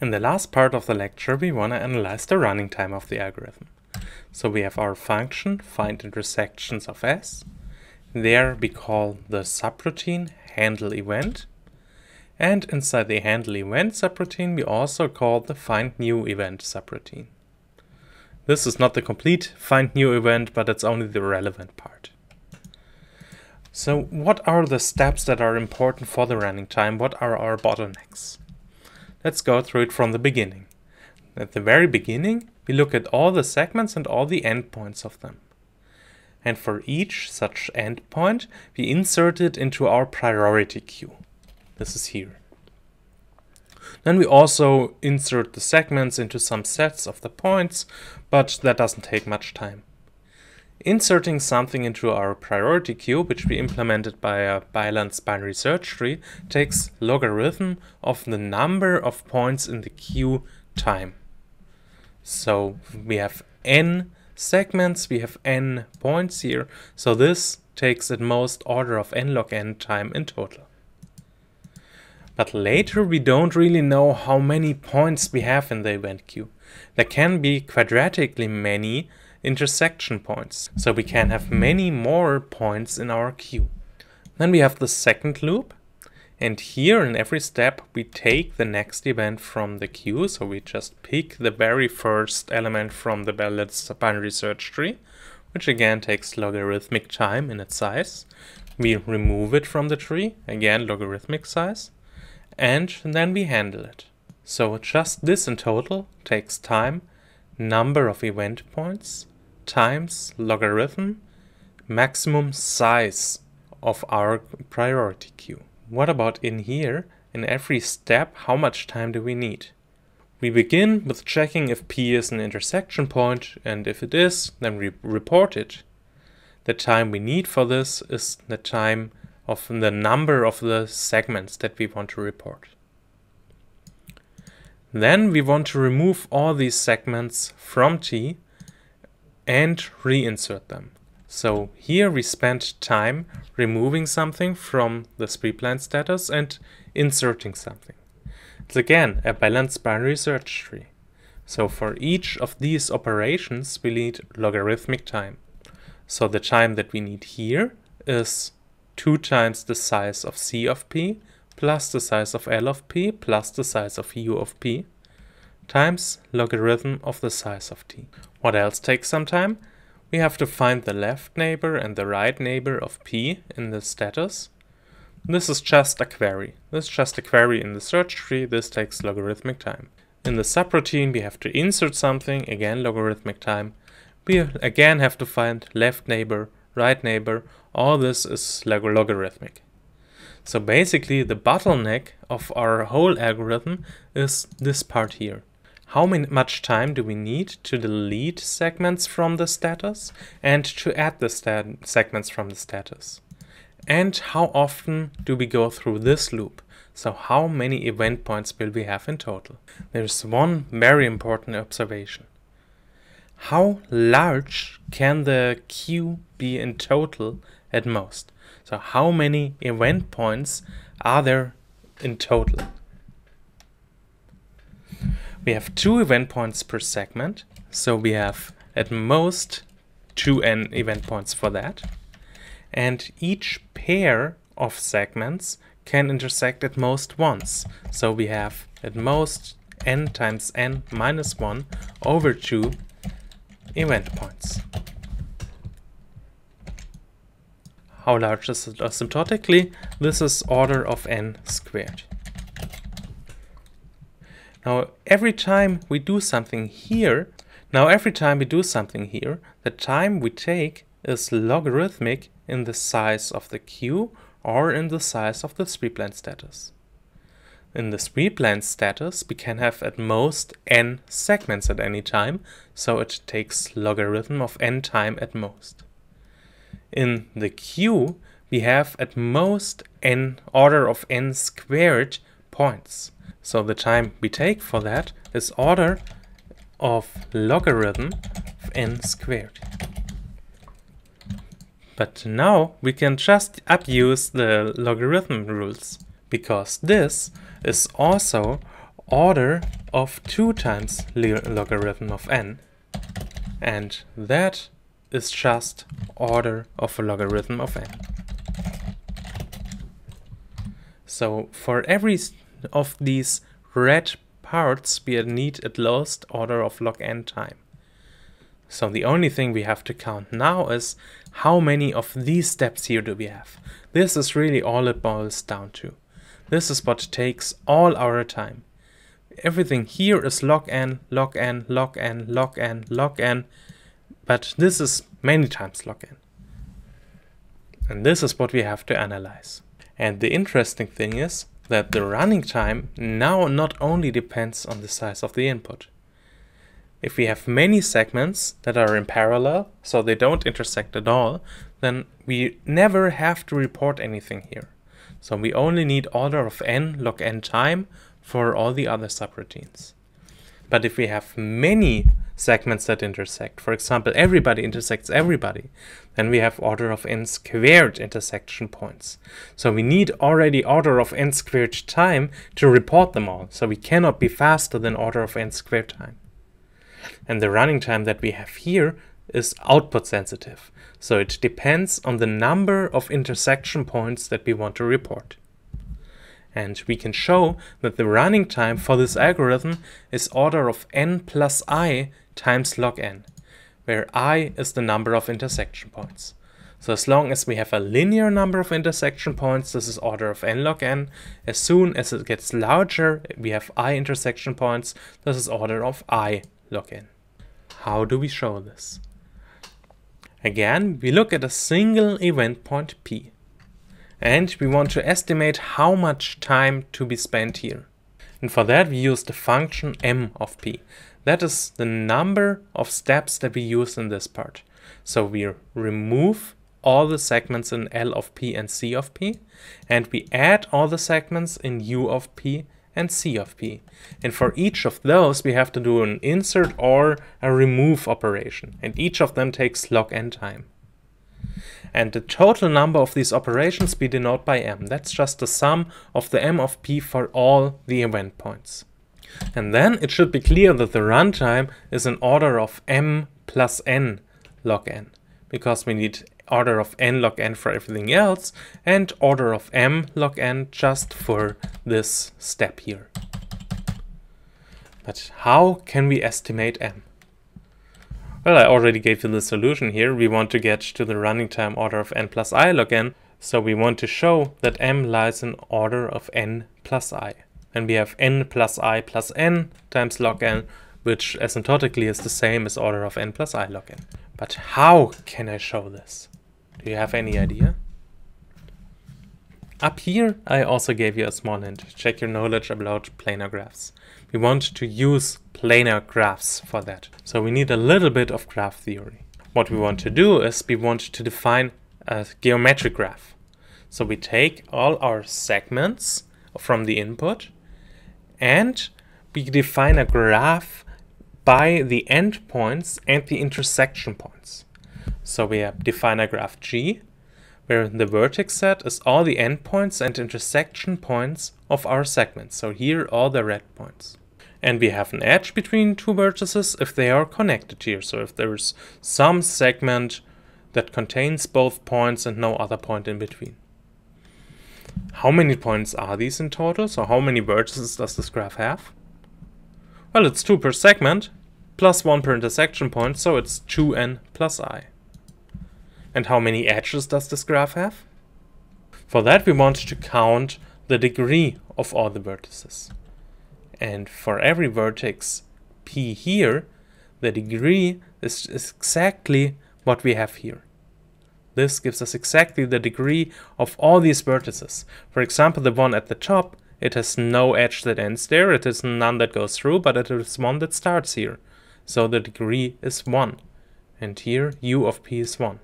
In the last part of the lecture, we want to analyze the running time of the algorithm. So we have our function, find intersections of S. There we call the subroutine handle event. And inside the handle event subroutine, we also call the find new event subroutine. This is not the complete find new event, but it's only the relevant part. So what are the steps that are important for the running time? What are our bottlenecks? Let's go through it from the beginning. At the very beginning, we look at all the segments and all the endpoints of them. And for each such endpoint, we insert it into our priority queue. This is here. Then we also insert the segments into some sets of the points, but that doesn't take much time. Inserting something into our priority queue, which we implemented by a uh, balanced binary search tree, takes logarithm of the number of points in the queue time. So we have n segments, we have n points here, so this takes at most order of n log n time in total. But later we don't really know how many points we have in the event queue. There can be quadratically many intersection points. So we can have many more points in our queue. Then we have the second loop. And here in every step we take the next event from the queue. So we just pick the very first element from the balanced binary search tree, which again takes logarithmic time in its size. We remove it from the tree, again logarithmic size, and then we handle it. So just this in total takes time, number of event points, times logarithm maximum size of our priority queue. What about in here? In every step, how much time do we need? We begin with checking if P is an intersection point and if it is, then we report it. The time we need for this is the time of the number of the segments that we want to report. Then we want to remove all these segments from T and reinsert them. So here we spent time removing something from the pre plan status and inserting something. It's again a balanced binary search tree. So for each of these operations we need logarithmic time. So the time that we need here is 2 times the size of C of P plus the size of L of P plus the size of U of P times logarithm of the size of t. What else takes some time? We have to find the left neighbor and the right neighbor of p in the status. This is just a query. This is just a query in the search tree. This takes logarithmic time. In the subroutine, we have to insert something, again logarithmic time. We again have to find left neighbor, right neighbor. All this is log logarithmic. So basically the bottleneck of our whole algorithm is this part here how much time do we need to delete segments from the status and to add the segments from the status. And how often do we go through this loop? So how many event points will we have in total? There's one very important observation. How large can the queue be in total at most? So how many event points are there in total? We have two event points per segment. So we have at most two n event points for that. And each pair of segments can intersect at most once. So we have at most n times n minus 1 over 2 event points. How large is it asymptotically? This is order of n squared. Now every time we do something here, now every time we do something here, the time we take is logarithmic in the size of the queue or in the size of the sweep plan status. In the sweep plan status, we can have at most n segments at any time, so it takes logarithm of n time at most. In the queue, we have at most n order of n squared points. So the time we take for that is order of logarithm of n squared. But now we can just abuse the logarithm rules, because this is also order of 2 times logarithm of n. And that is just order of a logarithm of n. So for every of these red parts we need at lowest order of log n time. So the only thing we have to count now is how many of these steps here do we have. This is really all it boils down to. This is what takes all our time. Everything here is log n, log n, log n, log n, log n, but this is many times log n. And this is what we have to analyze. And the interesting thing is, that the running time now not only depends on the size of the input. If we have many segments that are in parallel, so they don't intersect at all, then we never have to report anything here. So we only need order of n log n time for all the other subroutines. But if we have many segments that intersect. For example, everybody intersects everybody. Then we have order of n squared intersection points. So we need already order of n squared time to report them all. So we cannot be faster than order of n squared time. And the running time that we have here is output sensitive. So it depends on the number of intersection points that we want to report. And we can show that the running time for this algorithm is order of n plus i times log n, where i is the number of intersection points. So as long as we have a linear number of intersection points, this is order of n log n. As soon as it gets larger, we have i intersection points, this is order of i log n. How do we show this? Again, we look at a single event point p. And we want to estimate how much time to be spent here. And for that we use the function m of p. That is the number of steps that we use in this part. So we remove all the segments in L of P and C of P, and we add all the segments in U of P and C of P. And for each of those, we have to do an insert or a remove operation, and each of them takes log n time. And the total number of these operations we denote by m. That's just the sum of the m of p for all the event points. And then it should be clear that the runtime is an order of m plus n log n, because we need order of n log n for everything else and order of m log n just for this step here. But how can we estimate m? Well, I already gave you the solution here. We want to get to the running time order of n plus i log n, so we want to show that m lies in order of n plus i. Then we have n plus i plus n times log n, which asymptotically is the same as order of n plus i log n. But how can I show this? Do you have any idea? Up here, I also gave you a small hint. Check your knowledge about planar graphs. We want to use planar graphs for that. So we need a little bit of graph theory. What we want to do is we want to define a geometric graph. So we take all our segments from the input and we define a graph by the endpoints and the intersection points. So we define a graph G, where the vertex set is all the endpoints and intersection points of our segments. So here all the red points. And we have an edge between two vertices if they are connected here. So if there is some segment that contains both points and no other point in between. How many points are these in total? So how many vertices does this graph have? Well, it's 2 per segment, plus 1 per intersection point, so it's 2n plus i. And how many edges does this graph have? For that we want to count the degree of all the vertices. And for every vertex p here, the degree is exactly what we have here. This gives us exactly the degree of all these vertices. For example, the one at the top, it has no edge that ends there, it is none that goes through, but it is one that starts here. So the degree is 1. And here u of p is 1.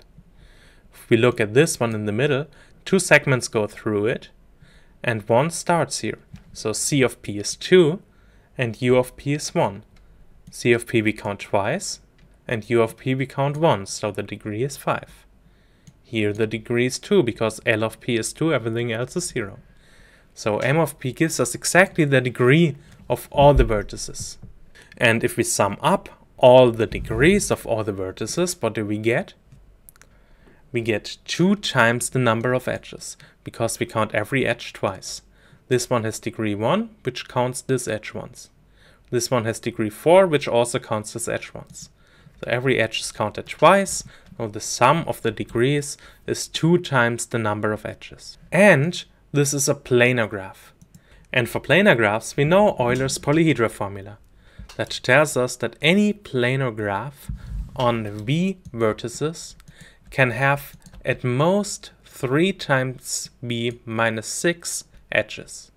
If we look at this one in the middle, two segments go through it, and one starts here. So c of p is 2, and u of p is 1. c of p we count twice, and u of p we count once, so the degree is 5. Here the degree is 2 because L of P is 2, everything else is 0. So M of P gives us exactly the degree of all the vertices. And if we sum up all the degrees of all the vertices, what do we get? We get 2 times the number of edges, because we count every edge twice. This one has degree 1, which counts this edge once. This one has degree 4, which also counts this edge once. So every edge is counted twice. Now the sum of the degrees is two times the number of edges. And this is a planar graph. And for planar graphs, we know Euler's polyhedra formula that tells us that any planar graph on v vertices can have at most 3 times b minus 6 edges.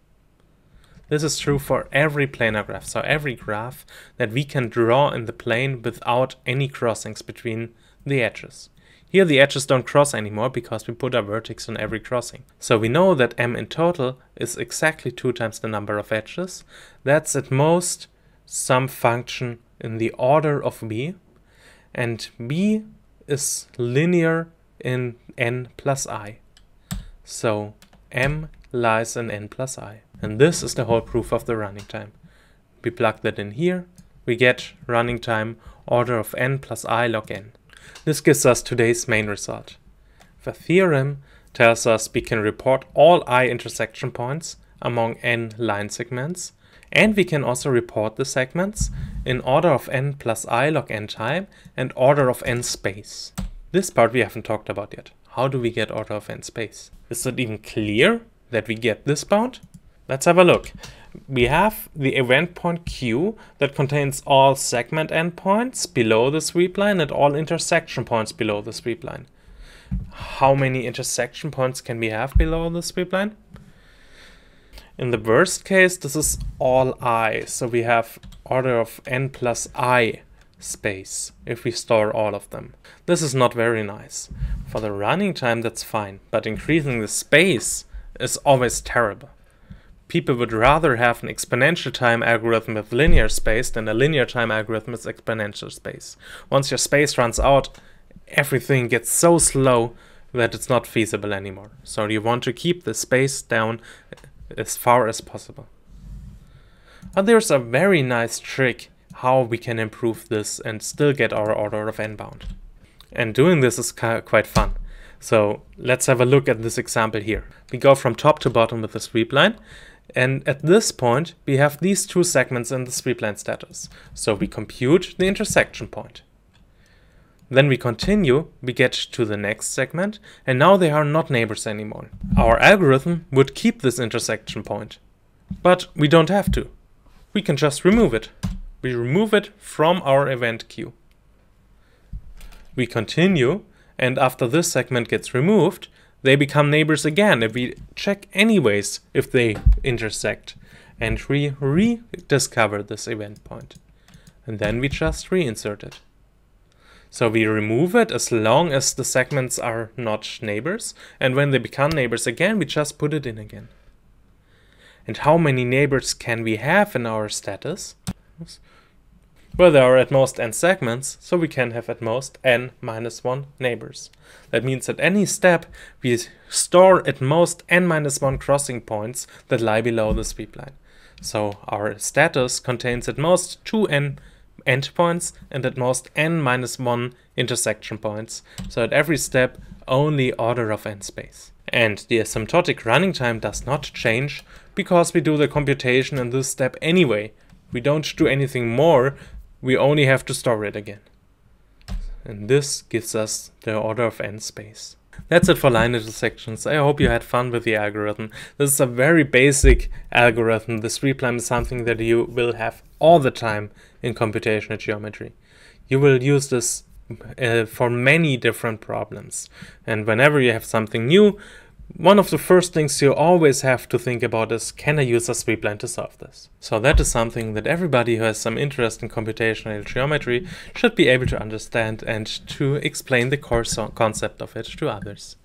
This is true for every planar graph, so every graph that we can draw in the plane without any crossings between the edges. Here the edges don't cross anymore because we put a vertex on every crossing. So we know that m in total is exactly 2 times the number of edges. That's at most some function in the order of b. And b is linear in n plus i. So m lies in n plus i. And this is the whole proof of the running time. We plug that in here, we get running time order of n plus i log n. This gives us today's main result. The theorem tells us we can report all i intersection points among n line segments, and we can also report the segments in order of n plus i log n time and order of n space. This part we haven't talked about yet. How do we get order of n space? Is it even clear that we get this bound? Let's have a look. We have the event point queue that contains all segment endpoints below the sweep line and all intersection points below the sweep line. How many intersection points can we have below the sweep line? In the worst case, this is all i. So we have order of n plus i space if we store all of them. This is not very nice. For the running time, that's fine. But increasing the space is always terrible. People would rather have an exponential time algorithm with linear space than a linear time algorithm with exponential space. Once your space runs out, everything gets so slow that it's not feasible anymore. So you want to keep the space down as far as possible. And there's a very nice trick how we can improve this and still get our order of n bound. And doing this is quite fun. So let's have a look at this example here. We go from top to bottom with the sweep line. And at this point, we have these two segments in the sweep line status. So we compute the intersection point. Then we continue, we get to the next segment, and now they are not neighbors anymore. Our algorithm would keep this intersection point, but we don't have to. We can just remove it. We remove it from our event queue. We continue and after this segment gets removed, they become neighbors again if we check anyways if they intersect. And we rediscover this event point. And then we just reinsert it. So we remove it as long as the segments are not neighbors. And when they become neighbors again, we just put it in again. And how many neighbors can we have in our status? Well, there are at most n segments, so we can have at most n minus 1 neighbors. That means at any step, we store at most n minus 1 crossing points that lie below the sweep line. So our status contains at most 2n endpoints and at most n minus 1 intersection points, so at every step only order of n space. And the asymptotic running time does not change because we do the computation in this step anyway. We don't do anything more, we only have to store it again. And this gives us the order of n space. That's it for line intersections. I hope you had fun with the algorithm. This is a very basic algorithm. The three-prime is something that you will have all the time in computational geometry. You will use this uh, for many different problems. And whenever you have something new, one of the first things you always have to think about is can I use a sweep plan to solve this? So that is something that everybody who has some interest in computational geometry should be able to understand and to explain the core so uh, concept of it to others.